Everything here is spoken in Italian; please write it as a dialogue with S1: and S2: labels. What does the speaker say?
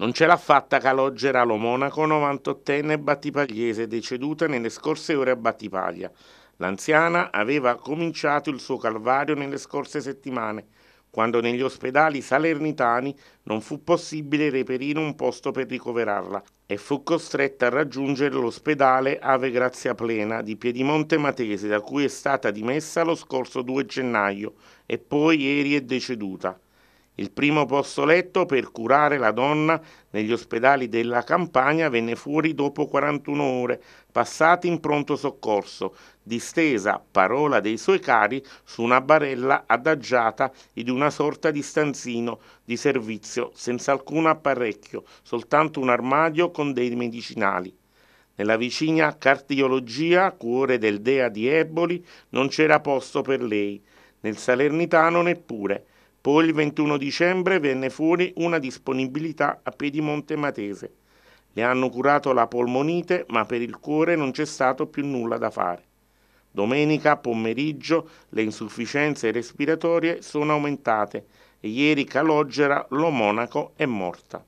S1: Non ce l'ha fatta Calogera lo Monaco, 98enne battipagliese, deceduta nelle scorse ore a Battipaglia. L'anziana aveva cominciato il suo calvario nelle scorse settimane, quando negli ospedali salernitani non fu possibile reperire un posto per ricoverarla e fu costretta a raggiungere l'ospedale Ave Grazia Plena di Piedimonte Matese, da cui è stata dimessa lo scorso 2 gennaio e poi ieri è deceduta. Il primo posto letto per curare la donna negli ospedali della campagna venne fuori dopo 41 ore, passati in pronto soccorso, distesa, parola dei suoi cari, su una barella adagiata ed una sorta di stanzino di servizio senza alcun apparecchio, soltanto un armadio con dei medicinali. Nella vicina cardiologia, cuore del Dea di Eboli, non c'era posto per lei, nel Salernitano neppure. Poi il 21 dicembre venne fuori una disponibilità a Piedimonte Matese. Le hanno curato la polmonite, ma per il cuore non c'è stato più nulla da fare. Domenica pomeriggio le insufficienze respiratorie sono aumentate e ieri Calogera, lo monaco, è morta.